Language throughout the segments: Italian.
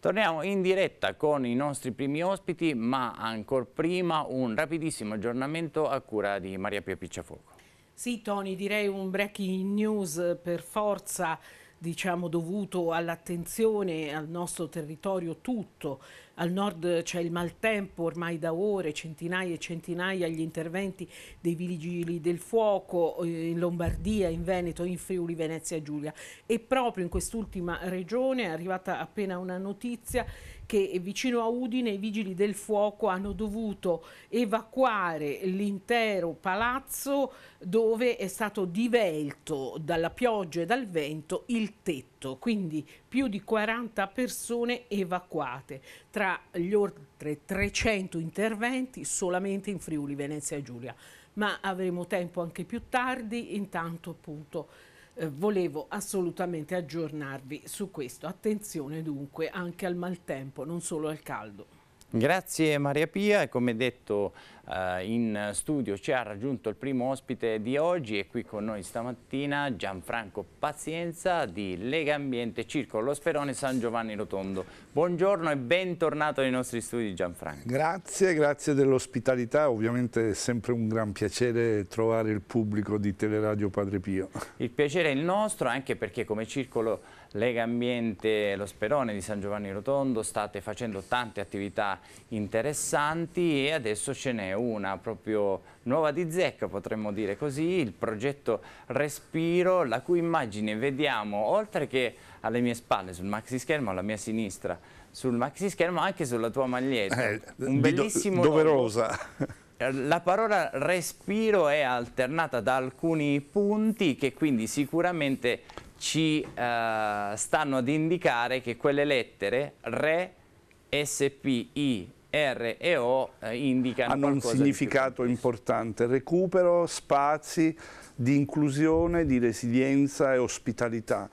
Torniamo in diretta con i nostri primi ospiti, ma ancora prima un rapidissimo aggiornamento a cura di Maria Pia Picciafuoco. Sì Tony, direi un breaking news per forza diciamo, dovuto all'attenzione al nostro territorio tutto. Al nord c'è il maltempo ormai da ore, centinaia e centinaia gli interventi dei vigili del fuoco eh, in Lombardia, in Veneto, in Friuli, Venezia Giulia. E proprio in quest'ultima regione è arrivata appena una notizia che vicino a Udine i vigili del fuoco hanno dovuto evacuare l'intero palazzo dove è stato divelto dalla pioggia e dal vento il tetto, quindi più di 40 persone evacuate tra gli oltre 300 interventi solamente in Friuli Venezia Giulia. Ma avremo tempo anche più tardi, intanto appunto eh, volevo assolutamente aggiornarvi su questo. Attenzione dunque anche al maltempo, non solo al caldo. Grazie Maria Pia e come detto eh, in studio ci ha raggiunto il primo ospite di oggi e qui con noi stamattina Gianfranco Pazienza di Lega Ambiente Circolo Sperone San Giovanni Rotondo. Buongiorno e bentornato nei nostri studi Gianfranco. Grazie, grazie dell'ospitalità, ovviamente è sempre un gran piacere trovare il pubblico di Teleradio Padre Pio. Il piacere è il nostro anche perché come Circolo Lega Ambiente Lo Sperone di San Giovanni Rotondo state facendo tante attività interessanti e adesso ce n'è una proprio nuova di zecca potremmo dire così, il progetto Respiro la cui immagine vediamo oltre che alle mie spalle sul maxi schermo alla mia sinistra sul maxi schermo anche sulla tua maglietta eh, un bellissimo do, doverosa La parola respiro è alternata da alcuni punti che quindi sicuramente ci eh, stanno ad indicare che quelle lettere RE, I, R e O eh, indicano hanno un significato importante, recupero, spazi di inclusione, di resilienza e ospitalità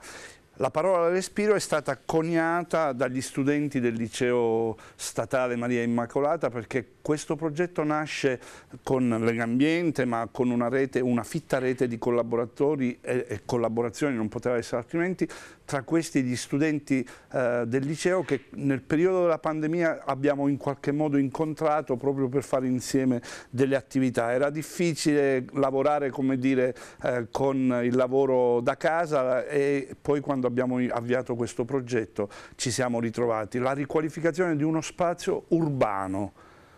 la parola respiro è stata coniata dagli studenti del liceo statale Maria Immacolata perché questo progetto nasce con Legambiente ma con una, rete, una fitta rete di collaboratori e, e, collaborazioni, non poteva essere altrimenti, tra questi gli studenti eh, del liceo che nel periodo della pandemia abbiamo in qualche modo incontrato proprio per fare insieme delle attività. Era difficile lavorare come dire, eh, con il lavoro da casa e poi quando abbiamo avviato questo progetto ci siamo ritrovati, la riqualificazione di uno spazio urbano,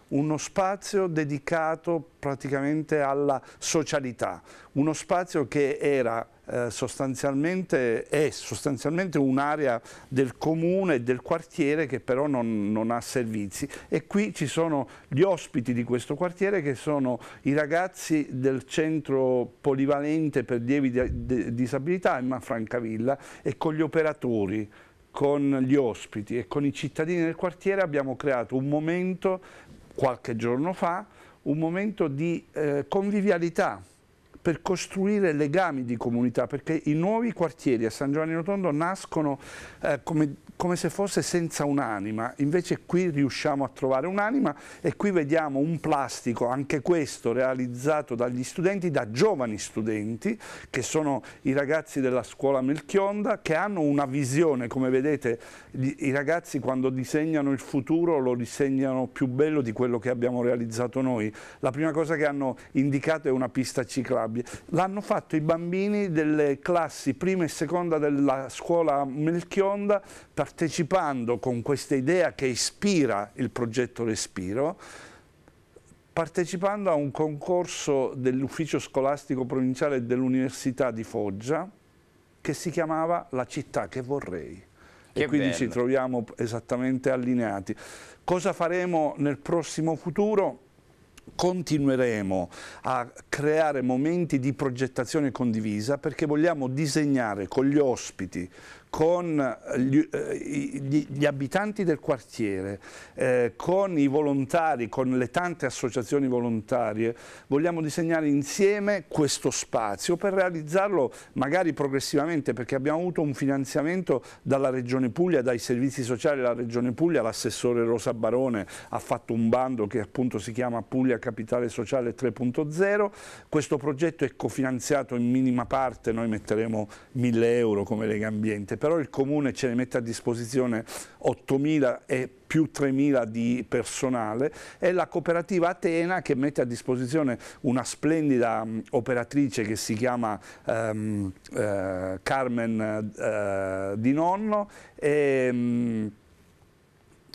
uno spazio dedicato praticamente alla socialità, uno spazio che era eh, sostanzialmente, è sostanzialmente un'area del comune e del quartiere che però non, non, ha servizi e qui ci sono gli ospiti di questo quartiere che sono i ragazzi del centro polivalente per lievi di, di, disabilità in Manfrancavilla e con gli operatori con gli ospiti e con i cittadini del quartiere abbiamo creato un momento, qualche giorno fa, un momento di eh, convivialità per costruire legami di comunità, perché i nuovi quartieri a San Giovanni Rotondo nascono eh, come, come, se fosse senza un'anima, invece qui riusciamo a trovare un'anima e qui vediamo un plastico, anche questo realizzato dagli studenti, da giovani studenti, che sono i ragazzi della scuola Melchionda, che hanno una visione, come vedete gli, i ragazzi quando disegnano il futuro lo disegnano più bello di quello che abbiamo realizzato noi. La prima cosa che hanno indicato è una pista ciclabile, rabbia. L'hanno fatto i bambini delle classi prima e seconda della scuola Melchionda partecipando con questa idea che ispira il progetto Respiro partecipando a un concorso dell'ufficio scolastico provinciale dell'Università di Foggia che si chiamava La città che vorrei. Che e quindi bello. ci troviamo esattamente allineati. Cosa faremo nel prossimo futuro? continueremo a creare momenti di progettazione condivisa perché vogliamo disegnare con gli ospiti, con eh, gli, gli, eh, gli, abitanti del quartiere, eh, con i volontari, con le tante associazioni volontarie, vogliamo disegnare insieme questo spazio per realizzarlo magari progressivamente perché abbiamo avuto un finanziamento dalla Regione Puglia, dai servizi sociali della Regione Puglia, l'assessore Rosa Barone ha fatto un bando che appunto si chiama Puglia Capitale Sociale 3.0, questo progetto è cofinanziato in minima parte, noi metteremo 1000 euro come Lega Ambiente però il comune ce ne mette a disposizione 8.000 e più 3.000 di personale e la cooperativa Atena che mette a disposizione una splendida mm, operatrice che si chiama um, uh, Carmen uh, Di Nonno e, um,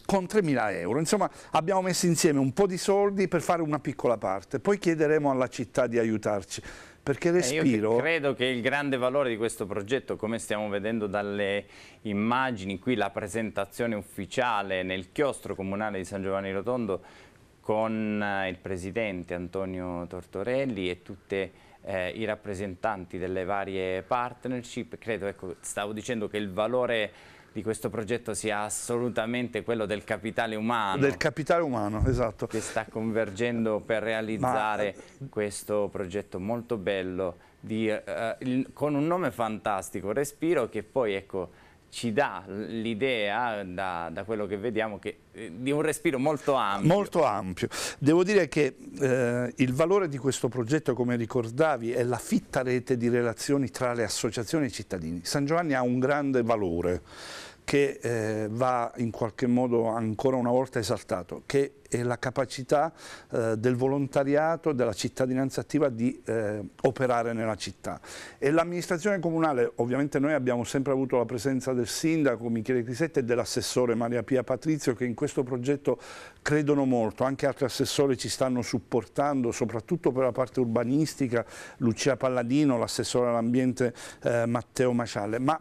con 3.000 euro. Insomma abbiamo messo insieme un po' di soldi per fare una piccola parte, poi chiederemo alla città di aiutarci perché respiro... Eh, io credo che il grande valore di questo progetto, come stiamo vedendo dalle immagini, qui la presentazione ufficiale nel chiostro comunale di San Giovanni Rotondo con eh, il presidente Antonio Tortorelli e tutti eh, i rappresentanti delle varie partnership, credo, ecco, stavo dicendo che il valore di questo progetto sia assolutamente quello del capitale umano. Del capitale umano, esatto. Che sta convergendo per realizzare Ma... Eh, questo progetto molto bello di, uh, il, con un nome fantastico, Respiro, che poi ecco ci dà l'idea, da, da, quello che vediamo, che, eh, di un respiro molto ampio. Molto ampio. Devo dire che eh, il valore di questo progetto, come ricordavi, è la fitta rete di relazioni tra le associazioni e i cittadini. San Giovanni ha un grande valore che eh, va in qualche modo ancora una volta esaltato, che è la capacità eh, del volontariato, della cittadinanza attiva di eh, operare nella città. E l'amministrazione comunale, ovviamente noi abbiamo sempre avuto la presenza del sindaco Michele Crisette e dell'assessore Maria Pia Patrizio che in questo progetto credono molto, anche altri assessori ci stanno supportando, soprattutto per la parte urbanistica, Lucia Palladino, l'assessore all'ambiente eh, Matteo Macialle, ma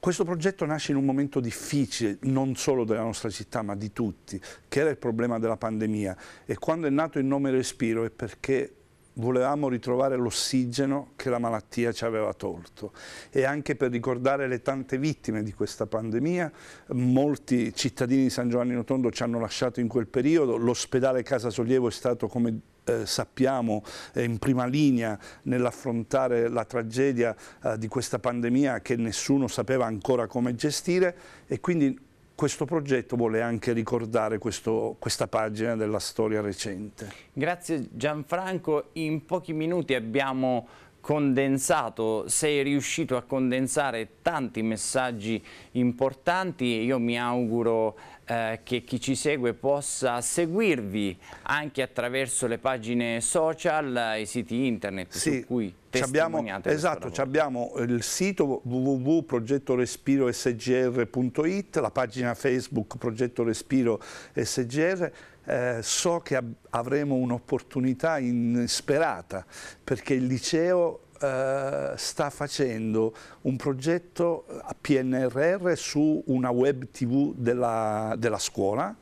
questo progetto nasce in un momento difficile, non solo della nostra città ma di tutti, che era il problema della pandemia e quando è nato il nome Respiro è perché volevamo ritrovare l'ossigeno che la malattia ci aveva tolto e anche per ricordare le tante vittime di questa pandemia, molti cittadini di San Giovanni Rotondo ci hanno lasciato in quel periodo, l'ospedale Casa Sollievo è stato come eh, sappiamo è in prima linea nell'affrontare la tragedia eh, di questa pandemia che nessuno sapeva ancora come gestire e quindi questo progetto vuole anche ricordare questo, questa pagina della storia recente. Grazie Gianfranco, in pochi minuti abbiamo condensato, sei riuscito a condensare tanti messaggi importanti io mi auguro eh, che chi ci segue possa seguirvi anche attraverso le pagine social, i siti internet sì, su cui testimoniate abbiamo, Esatto, abbiamo il sito www.progettorespirosgr.it, la pagina Facebook Progetto Respiro SGR eh, so che avremo un'opportunità insperata perché il liceo eh, sta facendo un progetto eh, a PNRR su una web tv della, della scuola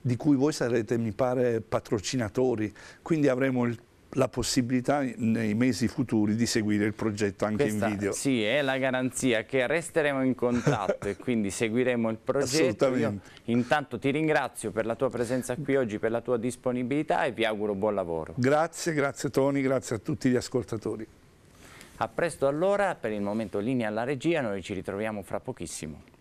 di cui voi sarete, mi pare, patrocinatori, quindi avremo il la possibilità nei mesi futuri di seguire il progetto anche Questa, in video. Sì, è la garanzia che resteremo in contatto e quindi seguiremo il progetto. Assolutamente. Io intanto ti ringrazio per la tua presenza qui oggi, per la tua disponibilità e vi auguro buon lavoro. Grazie, grazie Tony, grazie a tutti gli ascoltatori. A presto allora, per il momento linea alla regia, noi ci ritroviamo fra pochissimo.